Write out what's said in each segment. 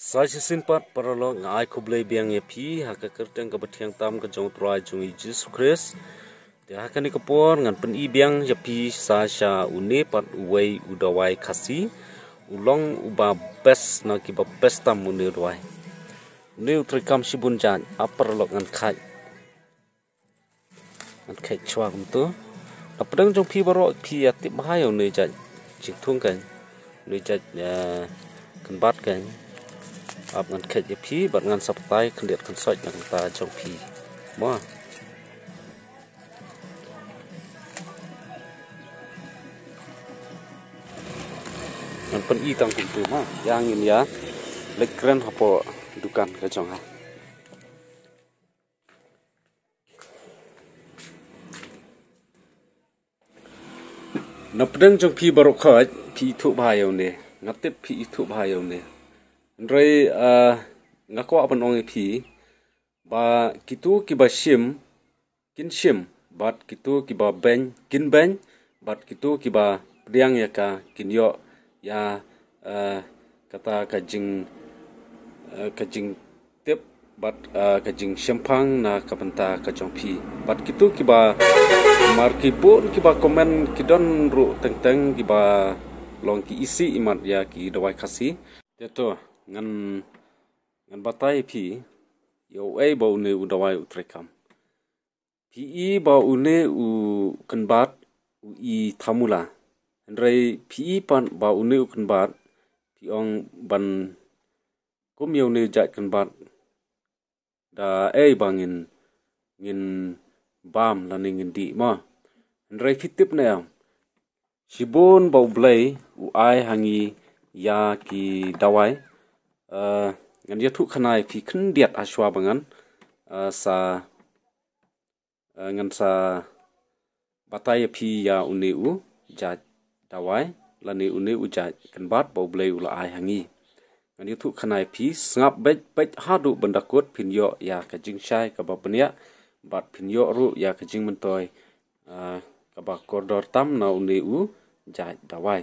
Saisin pat paralo ngai kublai biang epi hak haka kerteng tam ka jong trai jung Kris. Christ hak haka ni ngan pen i biang epi sasha une pat uwei udawai kasi. ulong uba bes na ki ba bes tam mune rwai ne utri kam sibun jan ngan kai. ngan kai chua kum tu apdang jong pi baro pi yatip mahai hai ne jan jing kan ne jat kan bat kan อับเงินเข็ดยพีบัดเงินสับไตเคลียดคันใส่ยอยงตาจงพีบ่มันเป็นอีตังคุตัวมากย่างอินยาเล็กเกรนขับปอดูกันกระจงฮะนับเรื่องจงพีบรอกขอพีทุบายเอาเนี่ยนับเต็มพีทุบายเอาเนี่ย Ndrei uh, ngako apa ong ipi e ba kitu kiba shim kin shim bat kita kibah ben kin ben bat kita kibah priang ya ka kin yo ya uh, kata kajing uh, kajing tip bat kajing shimpang na kapanta kajong pi bat kita kibah marki pun kibah komen kidan ru teng teng kibah longki isi imat ya ki dawai kasih Ya tuh, ngan ngan batai phi yo ai e bau ne u dawai u trekam phi e bau u u kan bat u i thamula rei phi i pan bau u ne u kan bat phi ong ban kum yo ne jat kan bat da ai e bangin ngin bam la ne ngin di ma rei phi tip ne am shibon bau blai u ai hangi ya ki dawai ngan tu khanai phi khin diat ashwa bangan sa ngan sa bataya phi ya une u ja dawai la ne une u ja kan bat bo blei u la ai hangi ngan tu khanai phi snap bech bech ha du bandakot phin yo ya ka jing chai ka ba pania bat phin yo ru ya ka jing mentoi ka ba kordor tam na une u ja dawai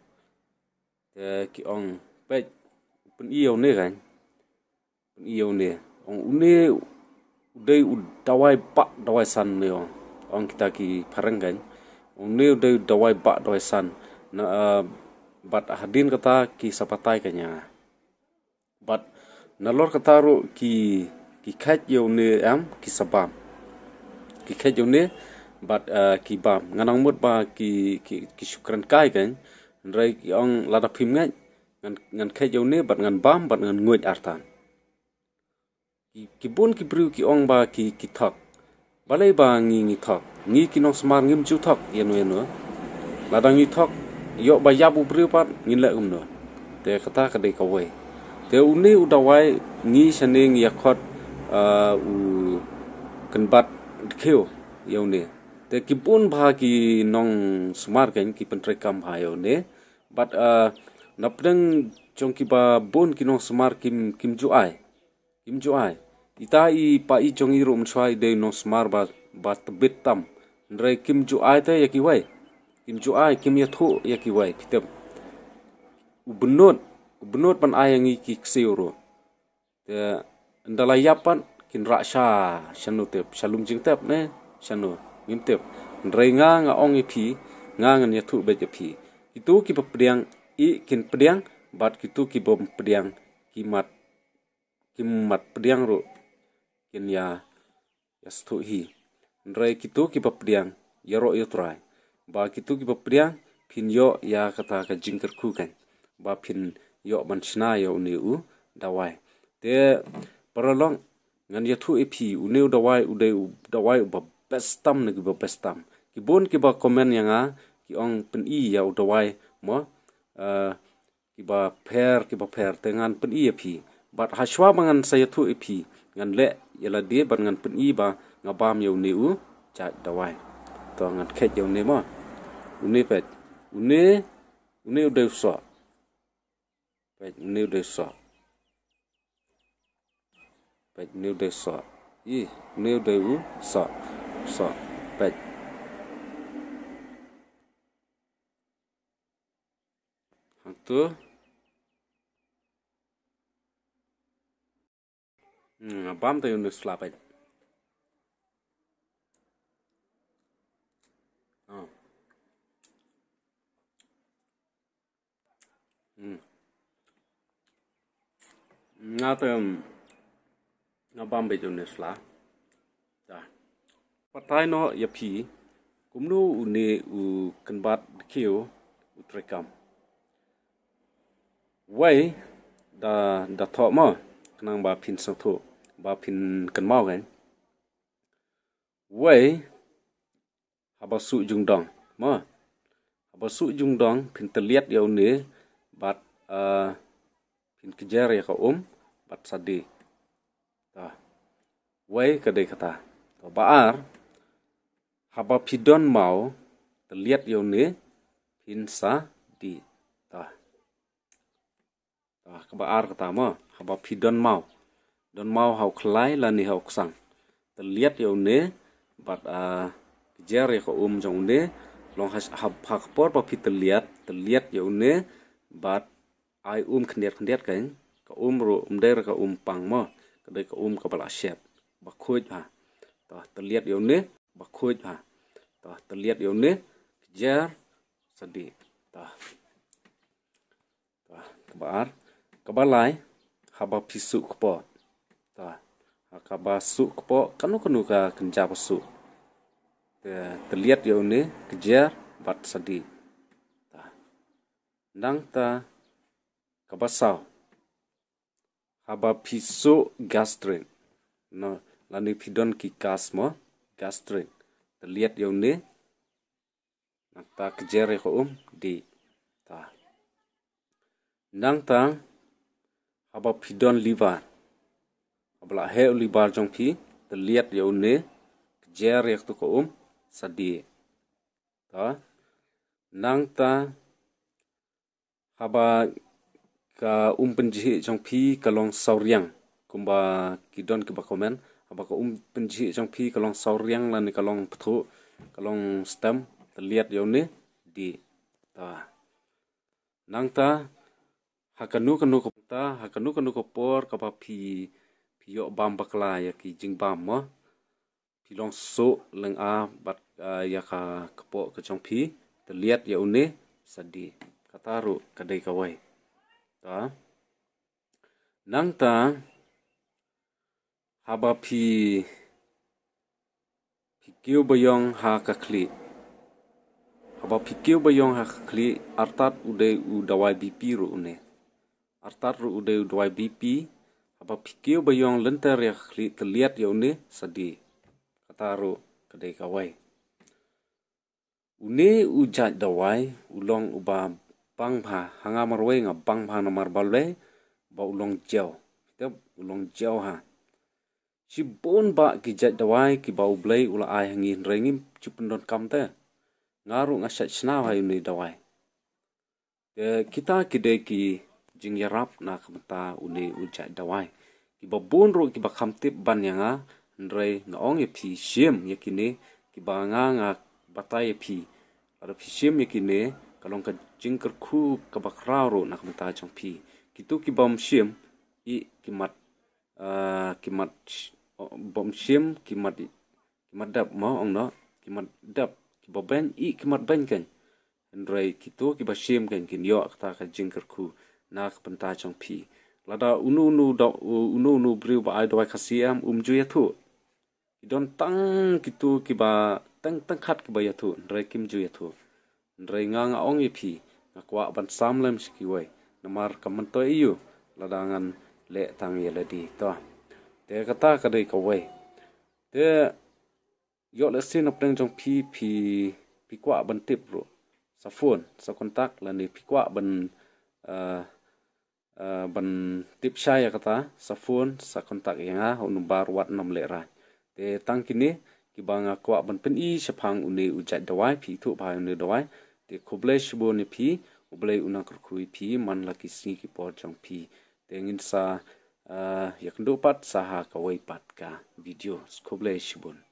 te ki ong pet pun i ong ne kan pun i ong ne ong une udai udawai pak dawai san ne ong ong kita ki parang kan ong ne udai dawai pak dawai san na bat hadin kata ki sapatai kanya bat nalor kata ro ki ki khat yo ne am ki sabam ki khat yo ne bat ki bam nganang mut ba ki ki ki syukran kai kan rai ki ong lada pim ngai ngan ngan khe jau ne bat ngan bam bat ngan nguit artan ki ki bun ki priu ki ong ba ki ki thak balai ba ngi ngi thak ngi ki nong smar ngim chu thak yen wen no lada ngi thak yo ba ya bu bru pat ngi le um no te kata ka dei ka te uni u ngi shane ngi yakhot u kan bat kheu yau ne te kipun pun nong smar kain ki pentre kam hayo ne but uh, napdang chong kipa ba bon ki nong smar kim kim ju ai kim ju ai ita i pa i chong i rom chwai de nong smar ba ba tbet tam ndre kim ju ai ta yaki wai kim ju ai kim ya thu yaki wai kitab ubnot ubnot ya pan ai yang kik kseuro te ndala yapan kin raksha shanu tep shalum jing tep ne shanu intep renga nga ong i phi nga nga nya thu be phi kitu ki priang i kin priang bat kitu ki bom priang ki mat ki mat priang ro kin ya yastu hi re kitu ki priang yaro yotrai ba kitu ki priang phin yo ya kata ka jingker khu kan ba phin yo man china yo ni u dawai te paralong ngan ya thu e phi u neu dawai u dei dawai ba ปสตัมนึกว่าปสตัมกีบบนกีบบคอมเมนต์ยังไงะกี่องเป็นอียาอุตวายมั้งกีบบเพิร์กีบบเพิร์แต่งานเป็นอีพีบัดฮัชวาบางานสายทุกอพีงานเละยาละเดียบางานเป็นอีบางงาบามยาวเนิวจัดตวายตัวงานแค่ยาวเนื้มั้งอุนิเป็ดอุนี้อุนี้อุดสอเป็ดนิ้วเดสอเป็ดนิ้วเดสออีนิ้วเดือสอ sohbet satu hmm, apa tuh Yunus Flapen oh. hmm. Nga tuh ngapam bejunis lah. Partayno yapi kumno une u kanbat kio utrekam. Wai da da thọ mà nang ba pin sang thọ ba pin kan mau gan. Wai habasu jung dong mà habasu jung dong pin teliat yau ne bat uh, pin kejar ya ka om bat sadi. Ta. Wai kadai kata. Ta baar haba pidon mau terlihat yone pinsa di tah tah keba ar ketama haba pidon mau don mau hau kelai lani hau kesang terlihat yone bat a ah, kejar ya ko um jongne long has hab hak por pa pit terlihat terlihat yone bat ai um kendiat kendiat kan ka um ro um der um pang mo ka ka um ka bala syep ba ha tah terlihat yone bakhuj ha tah terlihat yone kejar sedih tah tah kebar kebalai haba pisu kpo tah akaba su kpo kanu kanu ka kenja pasu terlihat yone kejar bat sedih tah nang ta kebasau, haba pisu gastrin no nah, lani pidon ki kasmo Castrin terlihat yaunde nakta kejar ya um di ta nang tang haba pidon libar habla he libar jong pi terlihat yaunde kejar ya tu um sadie ta nang ta haba ka um penjih jong pi kalong sauriang kumba kidon ke komen apa ko um penji jong pi kalong sauriang lan kalong pethu kalong stem terlihat yo ne di ta nang ta hakanu kanu ko ta hakanu kanu ko por ka pi pi yo bam bakla ya ki jing bam ma pi long so leng a bat ya ka kepo ke jong pi terlihat yo ne sadi kataru kadai kawai ta nang ta aba pi pikil bayong ha kakli haba pikil bayong ha kakli artat ude u dawai bp ru une artat ru ude u dawai bp haba pikil bayong lenter ya kakli terlihat ya une sadi kata ru kedai kawai une ujat dawai ulong uba ha hanga marwe nga bangpa na marbalwe ba ulong jau kita ulong jau ha Si bon ba ki jat dawai ki bau blei ula ai hangi rengim chupendon kam te. Ngaru ngasat sna hai ni dawai. Te kita de ki jing yarap na kamta uni ujat dawai. Ki ba bon ro ki ba kam tip ban yanga nre ong ye ya pi shim ye ya ki ba nga nga batai ye pi. Ada phi shim yakine kalong ka jing kerku ka ba krau ro na kamata jang pi. Kitu ki bam shim i kimat uh, kimat bom shim ki mat ki mat dap ma ong na ki mat dap ki ba ben i ki mat ben kan en rei ki to ki ba shim kan kin yo ta ka jingker ku na nak penta chong pi la da unu nu da unu nu bri ba ai do doi khasiam um ju ya thu ki don tang ki to ki ba tang tang khat ki ba ya thu rei kim ju ya thu rei nga nga ong i pi na kwa ban sam lem ski wai ka kam to da ngan le tang ye le di to để cái ta cái đây cầu về để yo là xin học đang trong pi pi pi quả bên tiếp rồi sa phone sa contact là này pi quả bên uh, uh, ban tip saya ta sa phone sa kontak yang ha un bar wat nam le ra te này, kini ki à kwa ban pin i sa phang uni ujat jat dawai phi thu bhai uni dawai te khoble shbo ni phi uble una kur khui phi man la ki si ki por chang phi te ngin sa Ah, yak dopat saha kawaipat ka video shibun